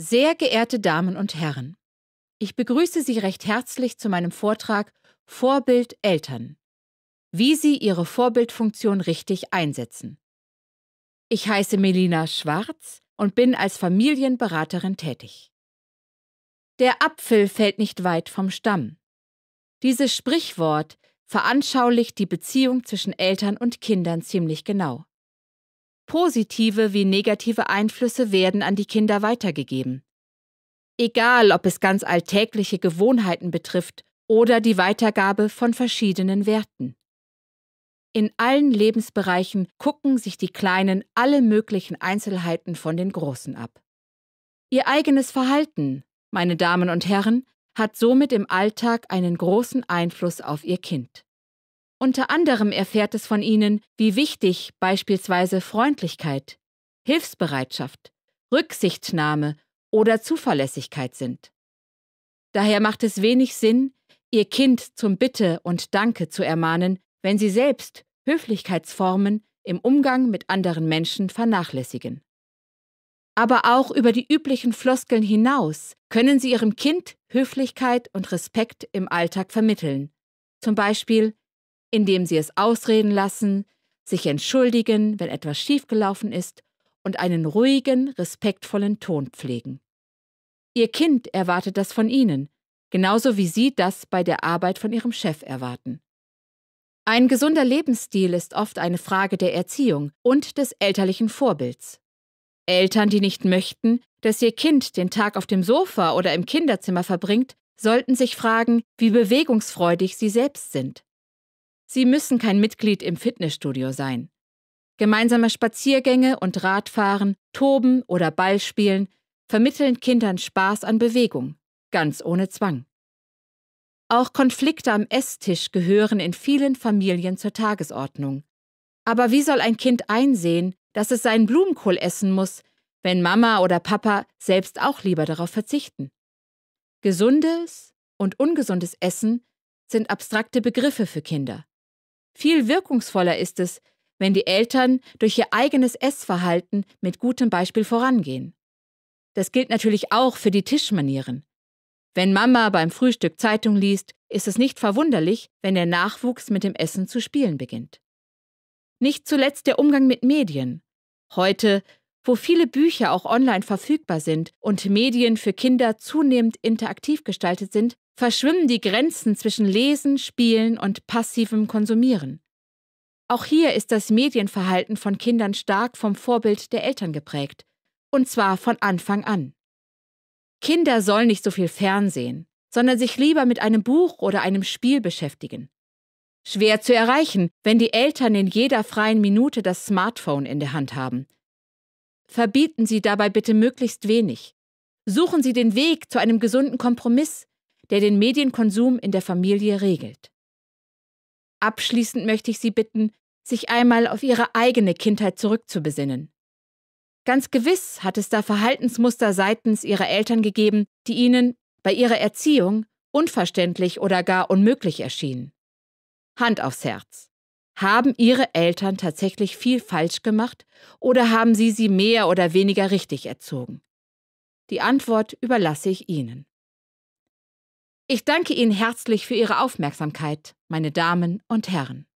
Sehr geehrte Damen und Herren, ich begrüße Sie recht herzlich zu meinem Vortrag Vorbild Eltern. Wie Sie Ihre Vorbildfunktion richtig einsetzen. Ich heiße Melina Schwarz und bin als Familienberaterin tätig. Der Apfel fällt nicht weit vom Stamm. Dieses Sprichwort veranschaulicht die Beziehung zwischen Eltern und Kindern ziemlich genau. Positive wie negative Einflüsse werden an die Kinder weitergegeben. Egal, ob es ganz alltägliche Gewohnheiten betrifft oder die Weitergabe von verschiedenen Werten. In allen Lebensbereichen gucken sich die Kleinen alle möglichen Einzelheiten von den Großen ab. Ihr eigenes Verhalten, meine Damen und Herren, hat somit im Alltag einen großen Einfluss auf ihr Kind. Unter anderem erfährt es von ihnen, wie wichtig beispielsweise Freundlichkeit, Hilfsbereitschaft, Rücksichtnahme oder Zuverlässigkeit sind. Daher macht es wenig Sinn, ihr Kind zum Bitte und Danke zu ermahnen, wenn sie selbst Höflichkeitsformen im Umgang mit anderen Menschen vernachlässigen. Aber auch über die üblichen Floskeln hinaus können sie ihrem Kind Höflichkeit und Respekt im Alltag vermitteln. Zum Beispiel indem sie es ausreden lassen, sich entschuldigen, wenn etwas schiefgelaufen ist und einen ruhigen, respektvollen Ton pflegen. Ihr Kind erwartet das von Ihnen, genauso wie Sie das bei der Arbeit von Ihrem Chef erwarten. Ein gesunder Lebensstil ist oft eine Frage der Erziehung und des elterlichen Vorbilds. Eltern, die nicht möchten, dass ihr Kind den Tag auf dem Sofa oder im Kinderzimmer verbringt, sollten sich fragen, wie bewegungsfreudig sie selbst sind. Sie müssen kein Mitglied im Fitnessstudio sein. Gemeinsame Spaziergänge und Radfahren, Toben oder Ballspielen vermitteln Kindern Spaß an Bewegung, ganz ohne Zwang. Auch Konflikte am Esstisch gehören in vielen Familien zur Tagesordnung. Aber wie soll ein Kind einsehen, dass es seinen Blumenkohl essen muss, wenn Mama oder Papa selbst auch lieber darauf verzichten? Gesundes und ungesundes Essen sind abstrakte Begriffe für Kinder. Viel wirkungsvoller ist es, wenn die Eltern durch ihr eigenes Essverhalten mit gutem Beispiel vorangehen. Das gilt natürlich auch für die Tischmanieren. Wenn Mama beim Frühstück Zeitung liest, ist es nicht verwunderlich, wenn der Nachwuchs mit dem Essen zu spielen beginnt. Nicht zuletzt der Umgang mit Medien. Heute wo viele Bücher auch online verfügbar sind und Medien für Kinder zunehmend interaktiv gestaltet sind, verschwimmen die Grenzen zwischen Lesen, Spielen und passivem Konsumieren. Auch hier ist das Medienverhalten von Kindern stark vom Vorbild der Eltern geprägt, und zwar von Anfang an. Kinder sollen nicht so viel Fernsehen, sondern sich lieber mit einem Buch oder einem Spiel beschäftigen. Schwer zu erreichen, wenn die Eltern in jeder freien Minute das Smartphone in der Hand haben Verbieten Sie dabei bitte möglichst wenig. Suchen Sie den Weg zu einem gesunden Kompromiss, der den Medienkonsum in der Familie regelt. Abschließend möchte ich Sie bitten, sich einmal auf Ihre eigene Kindheit zurückzubesinnen. Ganz gewiss hat es da Verhaltensmuster seitens Ihrer Eltern gegeben, die Ihnen bei Ihrer Erziehung unverständlich oder gar unmöglich erschienen. Hand aufs Herz. Haben Ihre Eltern tatsächlich viel falsch gemacht oder haben Sie sie mehr oder weniger richtig erzogen? Die Antwort überlasse ich Ihnen. Ich danke Ihnen herzlich für Ihre Aufmerksamkeit, meine Damen und Herren.